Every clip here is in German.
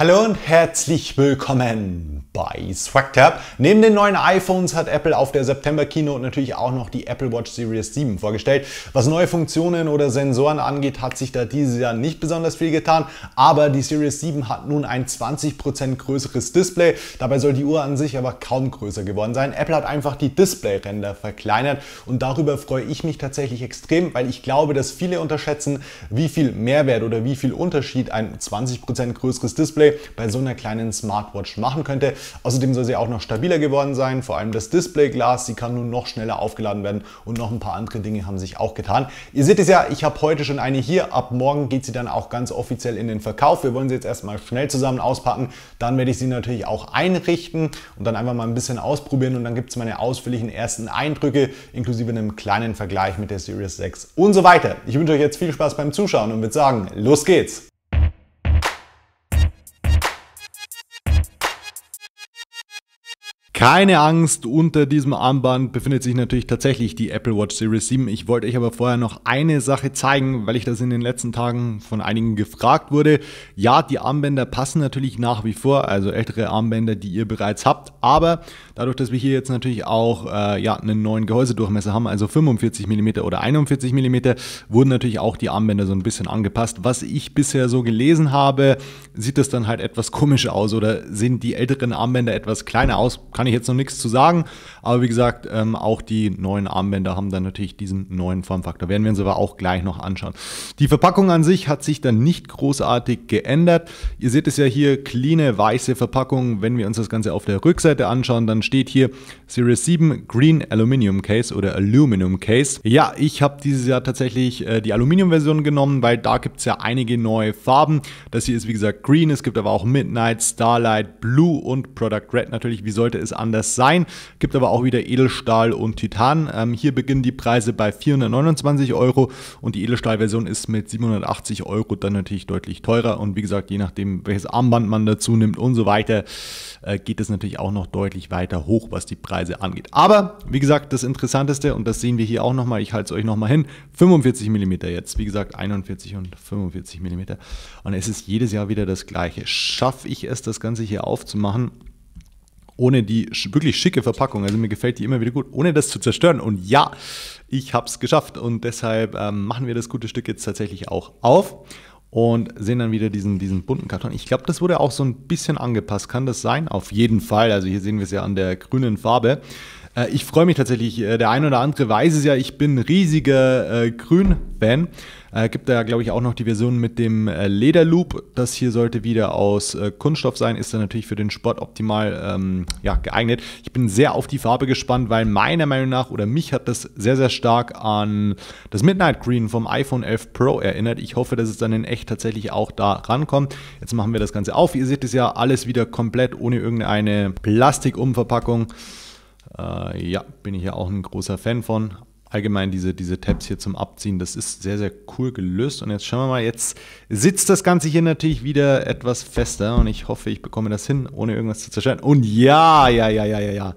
Hallo und herzlich willkommen bei SwagTab. Neben den neuen iPhones hat Apple auf der September Keynote natürlich auch noch die Apple Watch Series 7 vorgestellt. Was neue Funktionen oder Sensoren angeht, hat sich da dieses Jahr nicht besonders viel getan, aber die Series 7 hat nun ein 20% größeres Display. Dabei soll die Uhr an sich aber kaum größer geworden sein. Apple hat einfach die Displayränder verkleinert und darüber freue ich mich tatsächlich extrem, weil ich glaube, dass viele unterschätzen, wie viel Mehrwert oder wie viel Unterschied ein 20% größeres Display bei so einer kleinen Smartwatch machen könnte. Außerdem soll sie auch noch stabiler geworden sein, vor allem das Displayglas, sie kann nun noch schneller aufgeladen werden und noch ein paar andere Dinge haben sich auch getan. Ihr seht es ja, ich habe heute schon eine hier, ab morgen geht sie dann auch ganz offiziell in den Verkauf. Wir wollen sie jetzt erstmal schnell zusammen auspacken, dann werde ich sie natürlich auch einrichten und dann einfach mal ein bisschen ausprobieren und dann gibt es meine ausführlichen ersten Eindrücke inklusive einem kleinen Vergleich mit der Series 6 und so weiter. Ich wünsche euch jetzt viel Spaß beim Zuschauen und würde sagen, los geht's! Keine Angst, unter diesem Armband befindet sich natürlich tatsächlich die Apple Watch Series 7. Ich wollte euch aber vorher noch eine Sache zeigen, weil ich das in den letzten Tagen von einigen gefragt wurde. Ja, die Armbänder passen natürlich nach wie vor, also ältere Armbänder, die ihr bereits habt. Aber dadurch, dass wir hier jetzt natürlich auch äh, ja, einen neuen Gehäusedurchmesser haben, also 45 mm oder 41 mm, wurden natürlich auch die Armbänder so ein bisschen angepasst. Was ich bisher so gelesen habe, sieht das dann halt etwas komisch aus oder sehen die älteren Armbänder etwas kleiner aus? Kann ich ich jetzt noch nichts zu sagen. Aber wie gesagt, ähm, auch die neuen Armbänder haben dann natürlich diesen neuen Formfaktor. Werden wir uns aber auch gleich noch anschauen. Die Verpackung an sich hat sich dann nicht großartig geändert. Ihr seht es ja hier, clean weiße Verpackung. Wenn wir uns das Ganze auf der Rückseite anschauen, dann steht hier Series 7 Green Aluminium Case oder Aluminium Case. Ja, ich habe dieses Jahr tatsächlich äh, die Aluminium-Version genommen, weil da gibt es ja einige neue Farben. Das hier ist wie gesagt Green, es gibt aber auch Midnight, Starlight, Blue und Product Red natürlich. Wie sollte es anders sein. Gibt aber auch wieder Edelstahl und Titan. Ähm, hier beginnen die Preise bei 429 Euro und die Edelstahlversion ist mit 780 Euro dann natürlich deutlich teurer. Und wie gesagt, je nachdem, welches Armband man dazu nimmt und so weiter, äh, geht es natürlich auch noch deutlich weiter hoch, was die Preise angeht. Aber wie gesagt, das Interessanteste, und das sehen wir hier auch nochmal, ich halte es euch nochmal hin, 45 mm jetzt. Wie gesagt, 41 und 45 mm. Und es ist jedes Jahr wieder das gleiche. Schaffe ich es, das Ganze hier aufzumachen? ohne die wirklich schicke Verpackung, also mir gefällt die immer wieder gut, ohne das zu zerstören. Und ja, ich habe es geschafft und deshalb ähm, machen wir das gute Stück jetzt tatsächlich auch auf und sehen dann wieder diesen, diesen bunten Karton. Ich glaube, das wurde auch so ein bisschen angepasst. Kann das sein? Auf jeden Fall. Also hier sehen wir es ja an der grünen Farbe. Äh, ich freue mich tatsächlich. Äh, der ein oder andere weiß es ja, ich bin riesiger äh, Grün-Fan. gibt da, glaube ich, auch noch die Version mit dem Lederloop. Das hier sollte wieder aus Kunststoff sein, ist dann natürlich für den Sport optimal ähm, ja, geeignet. Ich bin sehr auf die Farbe gespannt, weil meiner Meinung nach oder mich hat das sehr, sehr stark an das Midnight Green vom iPhone 11 Pro erinnert. Ich hoffe, dass es dann in echt tatsächlich auch da rankommt. Jetzt machen wir das Ganze auf. Ihr seht es ja alles wieder komplett ohne irgendeine Plastikumverpackung. Äh, ja, bin ich ja auch ein großer Fan von. Allgemein diese, diese Tabs hier zum Abziehen, das ist sehr, sehr cool gelöst. Und jetzt schauen wir mal, jetzt sitzt das Ganze hier natürlich wieder etwas fester und ich hoffe, ich bekomme das hin, ohne irgendwas zu zerstören. Und ja, ja, ja, ja, ja, ja.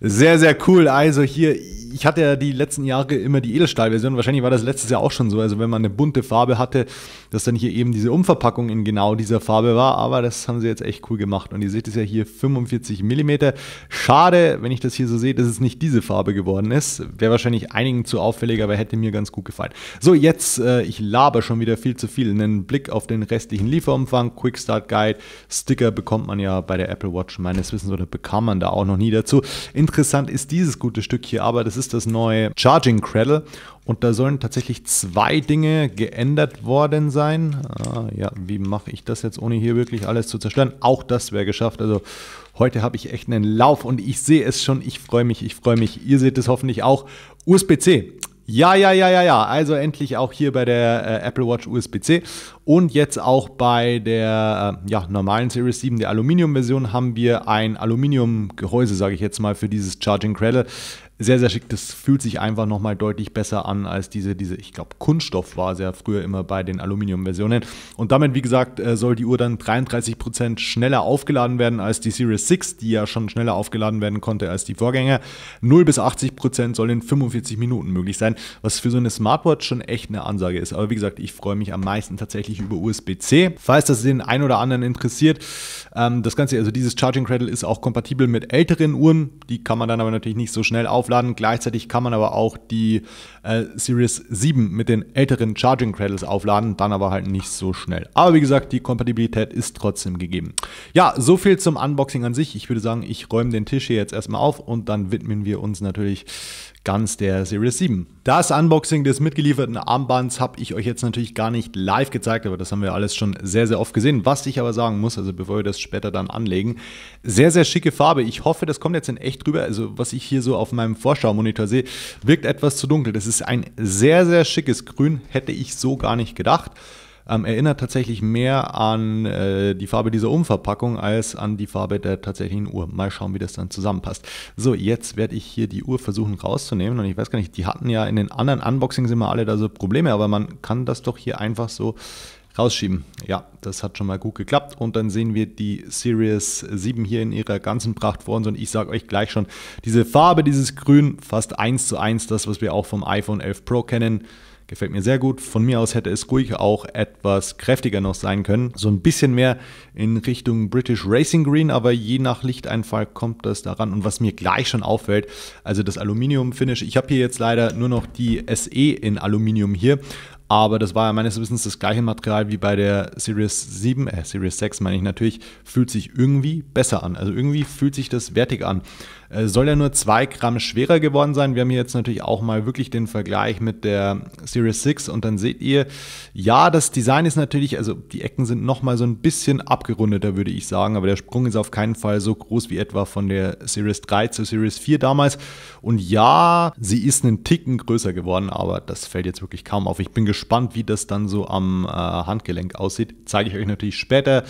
Sehr, sehr cool. Also hier ich hatte ja die letzten Jahre immer die Edelstahlversion. Wahrscheinlich war das letztes Jahr auch schon so. Also wenn man eine bunte Farbe hatte, dass dann hier eben diese Umverpackung in genau dieser Farbe war. Aber das haben sie jetzt echt cool gemacht. Und ihr seht es ja hier 45 mm. Schade, wenn ich das hier so sehe, dass es nicht diese Farbe geworden ist. Wäre wahrscheinlich einigen zu auffällig, aber hätte mir ganz gut gefallen. So, jetzt, äh, ich laber schon wieder viel zu viel. Einen Blick auf den restlichen Lieferumfang, Quick Start Guide, Sticker bekommt man ja bei der Apple Watch meines Wissens oder bekam man da auch noch nie dazu. Interessant ist dieses gute Stück hier, aber das ist ist das neue Charging Cradle. Und da sollen tatsächlich zwei Dinge geändert worden sein. Ah, ja, wie mache ich das jetzt, ohne hier wirklich alles zu zerstören? Auch das wäre geschafft. Also heute habe ich echt einen Lauf und ich sehe es schon. Ich freue mich, ich freue mich. Ihr seht es hoffentlich auch. USB-C. Ja, ja, ja, ja, ja. Also endlich auch hier bei der äh, Apple Watch USB-C und jetzt auch bei der äh, ja, normalen Series 7, der Aluminium-Version, haben wir ein Aluminium-Gehäuse, sage ich jetzt mal, für dieses Charging Cradle sehr, sehr schick. Das fühlt sich einfach nochmal deutlich besser an als diese, diese ich glaube, Kunststoff war es ja früher immer bei den Aluminium-Versionen. Und damit, wie gesagt, äh, soll die Uhr dann 33% schneller aufgeladen werden als die Series 6, die ja schon schneller aufgeladen werden konnte als die Vorgänger. 0 bis 80% soll in 45 Minuten möglich sein, was für so eine Smartwatch schon echt eine Ansage ist. Aber wie gesagt, ich freue mich am meisten tatsächlich über USB-C. Falls das den einen oder anderen interessiert, ähm, das Ganze, also dieses Charging Cradle ist auch kompatibel mit älteren Uhren. Die kann man dann aber natürlich nicht so schnell aufladen aufladen. Gleichzeitig kann man aber auch die äh, Series 7 mit den älteren Charging Cradles aufladen, dann aber halt nicht so schnell. Aber wie gesagt, die Kompatibilität ist trotzdem gegeben. Ja, so viel zum Unboxing an sich. Ich würde sagen, ich räume den Tisch hier jetzt erstmal auf und dann widmen wir uns natürlich ganz der Series 7. Das Unboxing des mitgelieferten Armbands habe ich euch jetzt natürlich gar nicht live gezeigt, aber das haben wir alles schon sehr, sehr oft gesehen. Was ich aber sagen muss, also bevor wir das später dann anlegen, sehr, sehr schicke Farbe. Ich hoffe, das kommt jetzt in echt drüber. Also was ich hier so auf meinem Vorschau-Monitor sehe, wirkt etwas zu dunkel. Das ist ein sehr, sehr schickes Grün, hätte ich so gar nicht gedacht. Ähm, erinnert tatsächlich mehr an äh, die Farbe dieser Umverpackung als an die Farbe der tatsächlichen Uhr. Mal schauen, wie das dann zusammenpasst. So, jetzt werde ich hier die Uhr versuchen rauszunehmen und ich weiß gar nicht, die hatten ja in den anderen Unboxings immer alle da so Probleme, aber man kann das doch hier einfach so rausschieben. Ja, das hat schon mal gut geklappt. Und dann sehen wir die Series 7 hier in ihrer ganzen Pracht vor uns. Und ich sage euch gleich schon, diese Farbe, dieses Grün, fast 1 zu 1, das, was wir auch vom iPhone 11 Pro kennen. Gefällt mir sehr gut. Von mir aus hätte es ruhig auch etwas kräftiger noch sein können. So ein bisschen mehr in Richtung British Racing Green, aber je nach Lichteinfall kommt das daran. Und was mir gleich schon auffällt, also das Aluminium-Finish. Ich habe hier jetzt leider nur noch die SE in Aluminium hier, aber das war ja meines Wissens das gleiche Material wie bei der Series 7, äh, Series 6 meine ich natürlich, fühlt sich irgendwie besser an. Also irgendwie fühlt sich das wertig an. Äh, soll ja nur 2 Gramm schwerer geworden sein. Wir haben hier jetzt natürlich auch mal wirklich den Vergleich mit der Series 6 und dann seht ihr, ja, das Design ist natürlich, also die Ecken sind nochmal so ein bisschen abgerundeter, würde ich sagen, aber der Sprung ist auf keinen Fall so groß wie etwa von der Series 3 zur Series 4 damals. Und ja, sie ist einen Ticken größer geworden, aber das fällt jetzt wirklich kaum auf. Ich bin gespannt, wie das dann so am äh, Handgelenk aussieht. Zeige ich euch natürlich später.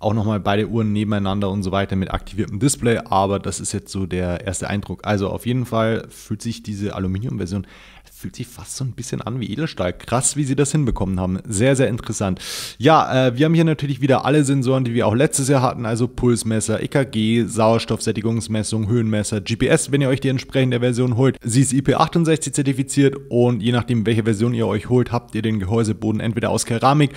Auch nochmal beide Uhren nebeneinander und so weiter mit aktiviertem Display, aber das ist jetzt so der erste Eindruck. Also auf jeden Fall fühlt sich diese Aluminium-Version, fühlt sich fast so ein bisschen an wie Edelstahl. Krass, wie sie das hinbekommen haben. Sehr, sehr interessant. Ja, äh, wir haben hier natürlich wieder alle Sensoren, die wir auch letztes Jahr hatten, also Pulsmesser, EKG, Sauerstoffsättigungsmessung, Höhenmesser, GPS, wenn ihr euch die entsprechende Version holt. Sie ist IP68 zertifiziert und je nachdem, welche Version ihr euch holt, habt ihr den Gehäuseboden entweder aus Keramik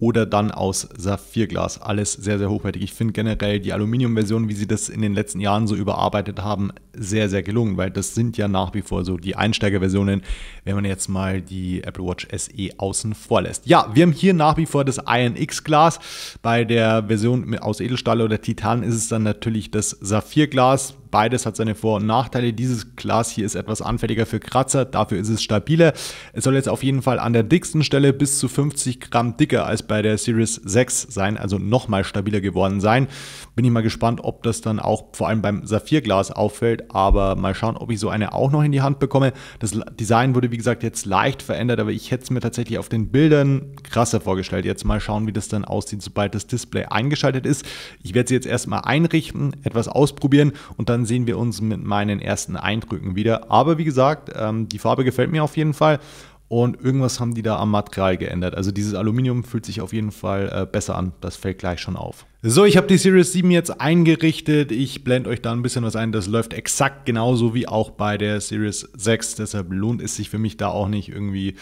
oder dann aus Saphirglas. Alles sehr, sehr hochwertig. Ich finde generell die Aluminiumversion, wie sie das in den letzten Jahren so überarbeitet haben, sehr, sehr gelungen, weil das sind ja nach wie vor so die Einsteigerversionen, wenn man jetzt mal die Apple Watch SE außen vor lässt. Ja, wir haben hier nach wie vor das INX-Glas. Bei der Version aus Edelstahl oder Titan ist es dann natürlich das Saphirglas Beides hat seine Vor- und Nachteile. Dieses Glas hier ist etwas anfälliger für Kratzer, dafür ist es stabiler. Es soll jetzt auf jeden Fall an der dicksten Stelle bis zu 50 Gramm dicker als bei der Series 6 sein, also nochmal stabiler geworden sein. Bin ich mal gespannt, ob das dann auch vor allem beim Saphirglas auffällt, aber mal schauen, ob ich so eine auch noch in die Hand bekomme. Das Design wurde, wie gesagt, jetzt leicht verändert, aber ich hätte es mir tatsächlich auf den Bildern krasser vorgestellt. Jetzt mal schauen, wie das dann aussieht, sobald das Display eingeschaltet ist. Ich werde sie jetzt erstmal einrichten, etwas ausprobieren und dann sehen wir uns mit meinen ersten Eindrücken wieder. Aber wie gesagt, ähm, die Farbe gefällt mir auf jeden Fall und irgendwas haben die da am Material geändert. Also dieses Aluminium fühlt sich auf jeden Fall äh, besser an. Das fällt gleich schon auf. So, ich habe die Series 7 jetzt eingerichtet. Ich blende euch da ein bisschen was ein. Das läuft exakt genauso wie auch bei der Series 6. Deshalb lohnt es sich für mich da auch nicht irgendwie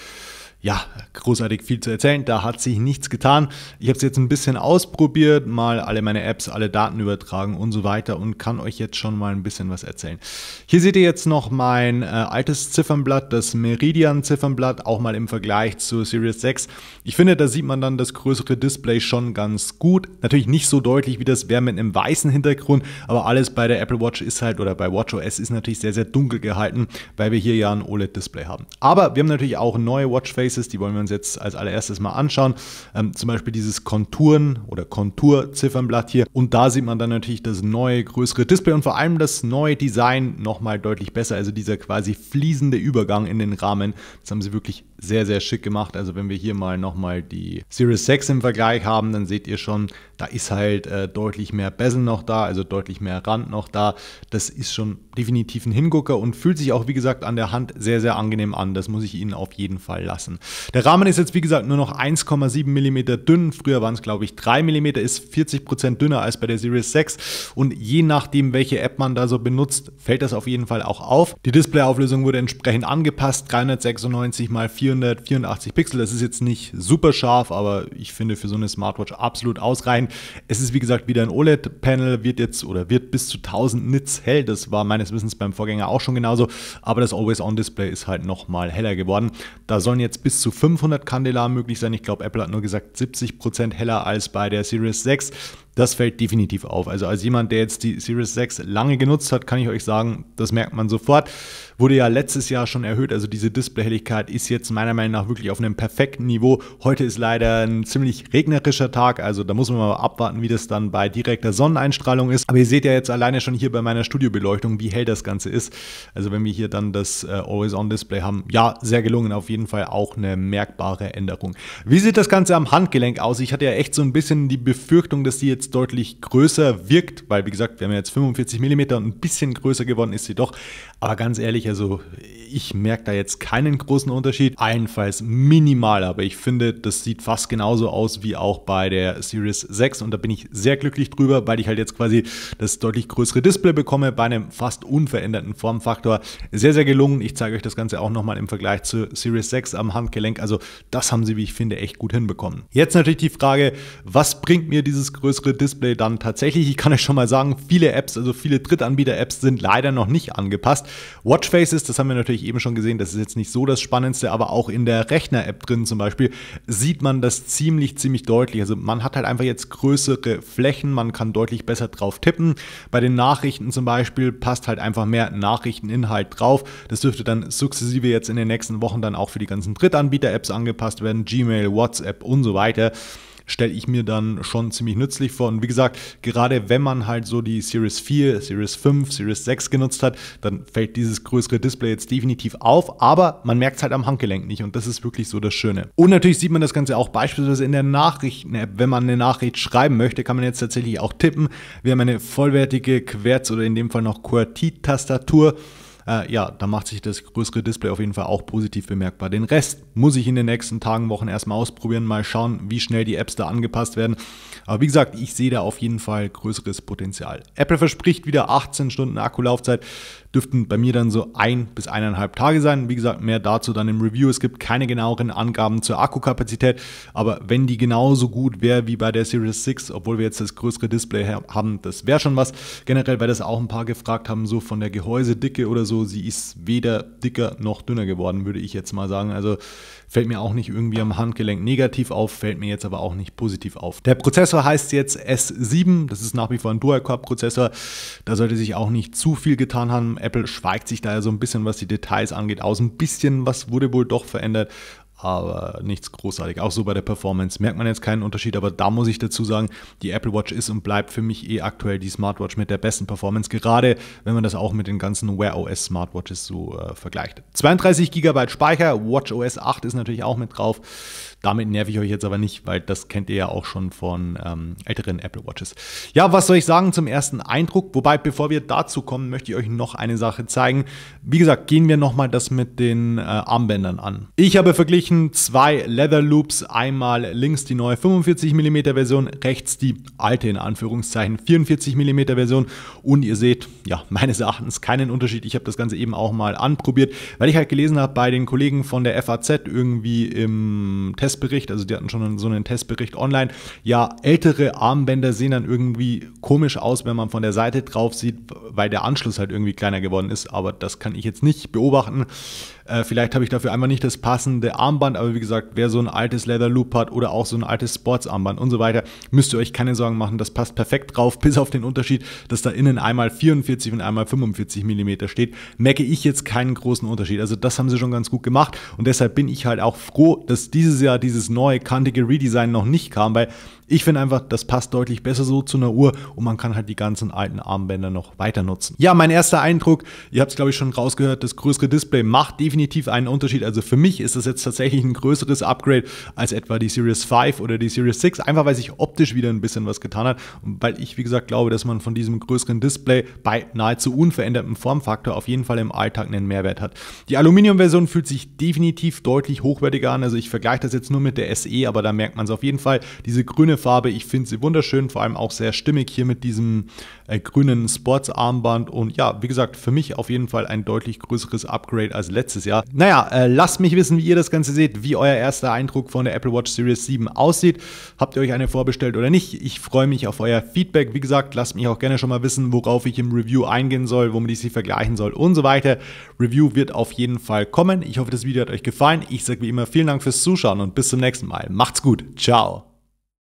ja, großartig viel zu erzählen. Da hat sich nichts getan. Ich habe es jetzt ein bisschen ausprobiert, mal alle meine Apps, alle Daten übertragen und so weiter und kann euch jetzt schon mal ein bisschen was erzählen. Hier seht ihr jetzt noch mein äh, altes Ziffernblatt, das Meridian Ziffernblatt, auch mal im Vergleich zu Series 6. Ich finde, da sieht man dann das größere Display schon ganz gut. Natürlich nicht so deutlich wie das wäre mit einem weißen Hintergrund, aber alles bei der Apple Watch ist halt oder bei WatchOS ist natürlich sehr, sehr dunkel gehalten, weil wir hier ja ein OLED-Display haben. Aber wir haben natürlich auch neue Watchfaces Cases, die wollen wir uns jetzt als allererstes mal anschauen. Ähm, zum Beispiel dieses Konturen oder Konturziffernblatt hier. Und da sieht man dann natürlich das neue, größere Display und vor allem das neue Design nochmal deutlich besser. Also dieser quasi fließende Übergang in den Rahmen. Das haben sie wirklich sehr, sehr schick gemacht. Also wenn wir hier mal nochmal die Series 6 im Vergleich haben, dann seht ihr schon, da ist halt äh, deutlich mehr Bezel noch da, also deutlich mehr Rand noch da. Das ist schon definitiv ein Hingucker und fühlt sich auch, wie gesagt, an der Hand sehr, sehr angenehm an. Das muss ich Ihnen auf jeden Fall lassen. Der Rahmen ist jetzt, wie gesagt, nur noch 1,7 mm dünn. Früher waren es, glaube ich, 3 mm, ist 40% dünner als bei der Series 6. Und je nachdem, welche App man da so benutzt, fällt das auf jeden Fall auch auf. Die Displayauflösung wurde entsprechend angepasst, 396 x 4 484 Pixel. Das ist jetzt nicht super scharf, aber ich finde für so eine Smartwatch absolut ausreichend. Es ist wie gesagt wieder ein OLED-Panel, wird jetzt oder wird bis zu 1000 Nits hell. Das war meines Wissens beim Vorgänger auch schon genauso. Aber das Always-On-Display ist halt nochmal heller geworden. Da sollen jetzt bis zu 500 Kandelar möglich sein. Ich glaube, Apple hat nur gesagt 70% Prozent heller als bei der Series 6 das fällt definitiv auf. Also als jemand, der jetzt die Series 6 lange genutzt hat, kann ich euch sagen, das merkt man sofort. Wurde ja letztes Jahr schon erhöht, also diese Displayhelligkeit ist jetzt meiner Meinung nach wirklich auf einem perfekten Niveau. Heute ist leider ein ziemlich regnerischer Tag, also da muss man mal abwarten, wie das dann bei direkter Sonneneinstrahlung ist. Aber ihr seht ja jetzt alleine schon hier bei meiner Studiobeleuchtung, wie hell das Ganze ist. Also wenn wir hier dann das äh, Always-On-Display haben, ja, sehr gelungen, auf jeden Fall auch eine merkbare Änderung. Wie sieht das Ganze am Handgelenk aus? Ich hatte ja echt so ein bisschen die Befürchtung, dass die jetzt jetzt deutlich größer wirkt, weil wie gesagt, wir haben jetzt 45 mm und ein bisschen größer geworden ist sie doch. Aber ganz ehrlich, also ich merke da jetzt keinen großen Unterschied. Allenfalls minimal, aber ich finde, das sieht fast genauso aus wie auch bei der Series 6 und da bin ich sehr glücklich drüber, weil ich halt jetzt quasi das deutlich größere Display bekomme bei einem fast unveränderten Formfaktor. Sehr, sehr gelungen. Ich zeige euch das Ganze auch nochmal im Vergleich zur Series 6 am Handgelenk. Also das haben sie, wie ich finde, echt gut hinbekommen. Jetzt natürlich die Frage, was bringt mir dieses größere Display dann tatsächlich. Ich kann euch schon mal sagen, viele Apps, also viele Drittanbieter-Apps sind leider noch nicht angepasst. Watchfaces, das haben wir natürlich eben schon gesehen, das ist jetzt nicht so das Spannendste, aber auch in der Rechner-App drin zum Beispiel sieht man das ziemlich, ziemlich deutlich. Also man hat halt einfach jetzt größere Flächen, man kann deutlich besser drauf tippen. Bei den Nachrichten zum Beispiel passt halt einfach mehr Nachrichteninhalt drauf. Das dürfte dann sukzessive jetzt in den nächsten Wochen dann auch für die ganzen Drittanbieter-Apps angepasst werden, Gmail, WhatsApp und so weiter stelle ich mir dann schon ziemlich nützlich vor. Und wie gesagt, gerade wenn man halt so die Series 4, Series 5, Series 6 genutzt hat, dann fällt dieses größere Display jetzt definitiv auf, aber man merkt es halt am Handgelenk nicht und das ist wirklich so das Schöne. Und natürlich sieht man das Ganze auch beispielsweise in der Nachrichten-App. Wenn man eine Nachricht schreiben möchte, kann man jetzt tatsächlich auch tippen. Wir haben eine vollwertige Querz- oder in dem Fall noch QWERTY-Tastatur äh, ja, da macht sich das größere Display auf jeden Fall auch positiv bemerkbar. Den Rest muss ich in den nächsten Tagen, Wochen erstmal ausprobieren, mal schauen, wie schnell die Apps da angepasst werden. Aber wie gesagt, ich sehe da auf jeden Fall größeres Potenzial. Apple verspricht wieder 18 Stunden Akkulaufzeit dürften bei mir dann so ein bis eineinhalb Tage sein. Wie gesagt, mehr dazu dann im Review. Es gibt keine genaueren Angaben zur Akkukapazität, aber wenn die genauso gut wäre wie bei der Series 6, obwohl wir jetzt das größere Display haben, das wäre schon was. Generell, weil das auch ein paar gefragt haben, so von der Gehäusedicke oder so, sie ist weder dicker noch dünner geworden, würde ich jetzt mal sagen. Also fällt mir auch nicht irgendwie am Handgelenk negativ auf, fällt mir jetzt aber auch nicht positiv auf. Der Prozessor heißt jetzt S7, das ist nach wie vor ein Dual-Core-Prozessor. Da sollte sich auch nicht zu viel getan haben. Apple schweigt sich da ja so ein bisschen, was die Details angeht, aus. Ein bisschen was wurde wohl doch verändert, aber nichts großartig. Auch so bei der Performance merkt man jetzt keinen Unterschied, aber da muss ich dazu sagen, die Apple Watch ist und bleibt für mich eh aktuell die Smartwatch mit der besten Performance, gerade wenn man das auch mit den ganzen Wear OS Smartwatches so äh, vergleicht. 32 GB Speicher, Watch OS 8 ist natürlich auch mit drauf. Damit nerv ich euch jetzt aber nicht, weil das kennt ihr ja auch schon von ähm, älteren Apple Watches. Ja, was soll ich sagen zum ersten Eindruck? Wobei, bevor wir dazu kommen, möchte ich euch noch eine Sache zeigen. Wie gesagt, gehen wir nochmal das mit den äh, Armbändern an. Ich habe verglichen zwei Leather Loops, einmal links die neue 45 mm Version, rechts die alte in Anführungszeichen 44 mm Version und ihr seht, ja, meines Erachtens keinen Unterschied. Ich habe das Ganze eben auch mal anprobiert, weil ich halt gelesen habe bei den Kollegen von der FAZ irgendwie im Test Testbericht, also die hatten schon so einen Testbericht online. Ja, ältere Armbänder sehen dann irgendwie komisch aus, wenn man von der Seite drauf sieht, weil der Anschluss halt irgendwie kleiner geworden ist. Aber das kann ich jetzt nicht beobachten. Äh, vielleicht habe ich dafür einmal nicht das passende Armband, aber wie gesagt, wer so ein altes Leather Loop hat oder auch so ein altes Sports Armband und so weiter, müsst ihr euch keine Sorgen machen. Das passt perfekt drauf, bis auf den Unterschied, dass da innen einmal 44 und einmal 45 mm steht. Merke ich jetzt keinen großen Unterschied. Also das haben sie schon ganz gut gemacht und deshalb bin ich halt auch froh, dass dieses Jahr dieses neue kantige Redesign noch nicht kam, weil ich finde einfach, das passt deutlich besser so zu einer Uhr und man kann halt die ganzen alten Armbänder noch weiter nutzen. Ja, mein erster Eindruck, ihr habt es glaube ich schon rausgehört, das größere Display macht definitiv einen Unterschied. Also für mich ist das jetzt tatsächlich ein größeres Upgrade als etwa die Series 5 oder die Series 6, einfach weil sich optisch wieder ein bisschen was getan hat und weil ich wie gesagt glaube, dass man von diesem größeren Display bei nahezu unverändertem Formfaktor auf jeden Fall im Alltag einen Mehrwert hat. Die Aluminium-Version fühlt sich definitiv deutlich hochwertiger an. Also ich vergleiche das jetzt nur mit der SE, aber da merkt man es auf jeden Fall. Diese grüne Farbe. Ich finde sie wunderschön, vor allem auch sehr stimmig hier mit diesem äh, grünen Sportsarmband. Und ja, wie gesagt, für mich auf jeden Fall ein deutlich größeres Upgrade als letztes Jahr. Naja, äh, lasst mich wissen, wie ihr das Ganze seht, wie euer erster Eindruck von der Apple Watch Series 7 aussieht. Habt ihr euch eine vorbestellt oder nicht? Ich freue mich auf euer Feedback. Wie gesagt, lasst mich auch gerne schon mal wissen, worauf ich im Review eingehen soll, womit ich sie vergleichen soll und so weiter. Review wird auf jeden Fall kommen. Ich hoffe, das Video hat euch gefallen. Ich sage wie immer vielen Dank fürs Zuschauen und bis zum nächsten Mal. Macht's gut. Ciao.